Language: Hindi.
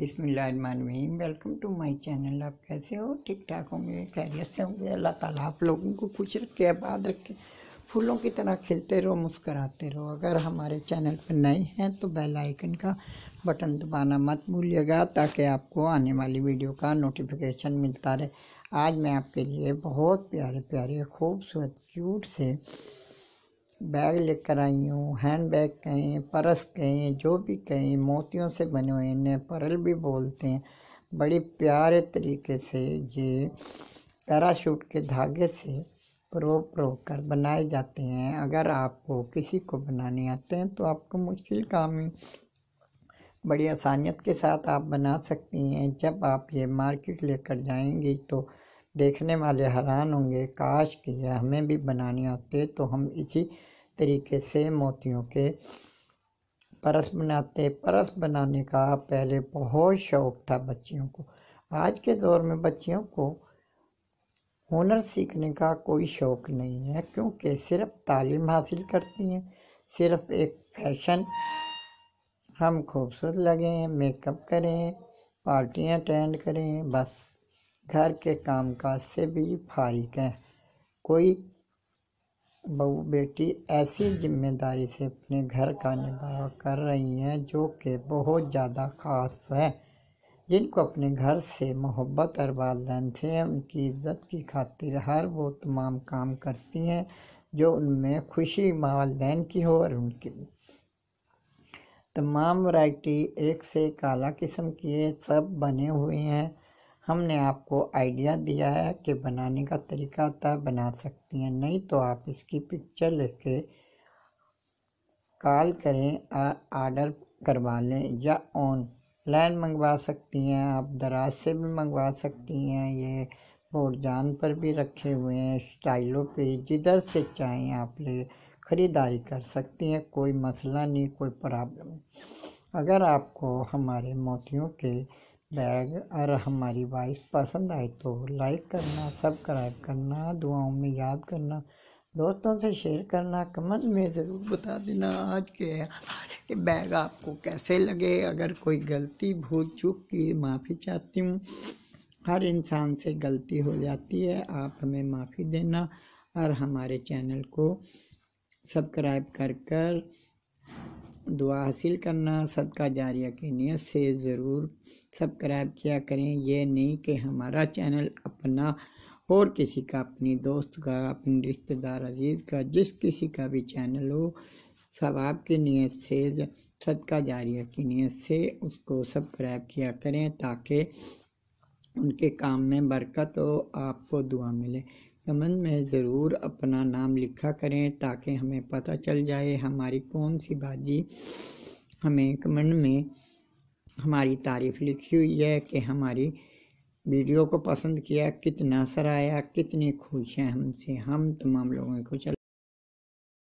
बिसमीम वेलकम टू माय चैनल आप कैसे हो ठीक ठाक होंगे खैरियत से होंगे अल्लाह ताला आप लोगों को खुश रखे आबाद रखे फूलों की तरह खिलते रहो मुस्कराते रहो अगर हमारे चैनल पर नए हैं तो बेल आइकन का बटन दबाना मत भूलिएगा ताकि आपको आने वाली वीडियो का नोटिफिकेशन मिलता रहे आज मैं आपके लिए बहुत प्यारे प्यारे खूबसूरत क्यूट से बैग लेकर आई हूँ हैंड बैग कहें परस कहें जो भी कहें मोतियों से बने हुए इन्हें परल भी बोलते हैं बड़ी प्यारे तरीके से ये पैराशूट के धागे से प्रो प्रो कर बनाए जाते हैं अगर आपको किसी को बनाने आते हैं तो आपको मुश्किल काम बड़ी आसानियत के साथ आप बना सकती हैं जब आप ये मार्केट लेकर जाएंगी तो देखने वाले हैरान होंगे काश कि हमें भी बनाने आते तो हम इसी तरीके से मोतियों के परस बनाते परस बनाने का पहले बहुत शौक था बच्चियों को आज के दौर में बच्चियों को हुनर सीखने का कोई शौक नहीं है क्योंकि सिर्फ तालीम हासिल करती हैं सिर्फ एक फैशन हम खूबसूरत लगें मेकअप करें पार्टियां अटेंड करें बस घर के काम काज से भी फारिग हैं कोई बहू बेटी ऐसी जिम्मेदारी से अपने घर का निभाव कर रही हैं जो कि बहुत ज़्यादा ख़ास है जिनको अपने घर से मोहब्बत और वालदेन से उनकी इज्जत की खातिर हर वो तमाम काम करती हैं जो उनमें खुशी वालदेन की हो और उनकी भी तमाम वैरायटी एक से एक आला किस्म की है सब बने हुए हैं हमने आपको आइडिया दिया है कि बनाने का तरीका होता है बना सकती हैं नहीं तो आप इसकी पिक्चर लेके कॉल करें ऑर्डर करवा लें या ऑनलाइन मंगवा सकती हैं आप दराज से भी मंगवा सकती हैं ये जान पर भी रखे हुए हैं स्टाइलों पे जिधर से चाहें आप ले ख़रीदारी कर सकती हैं कोई मसला नहीं कोई प्रॉब्लम अगर आपको हमारे मोतियों के बैग और हमारी वाइफ पसंद आए तो लाइक करना सब्सक्राइब करना दुआओं में याद करना दोस्तों से शेयर करना कमेंट में ज़रूर बता देना आज के कि बैग आपको कैसे लगे अगर कोई गलती भूल चूक की माफ़ी चाहती हूँ हर इंसान से गलती हो जाती है आप हमें माफ़ी देना और हमारे चैनल को सब्सक्राइब कर कर दुआ हासिल करना सदका जारिया की नीयत से ज़रूर सब्सक्राइब किया करें यह नहीं कि हमारा चैनल अपना और किसी का अपनी दोस्त का अपने रिश्तेदार अजीज़ का जिस किसी का भी चैनल हो सब आपकी नीयत से सदका जारिया की नीयत से उसको सब्सक्राइब किया करें ताकि उनके काम में बरकत हो आपको दुआ मिले कमेंट में ज़रूर अपना नाम लिखा करें ताकि हमें पता चल जाए हमारी कौन सी भाजी हमें कमेंट में हमारी तारीफ़ लिखी हुई है कि हमारी वीडियो को पसंद किया कितना असर आया कितने खुश हैं हमसे हम तमाम लोगों को चल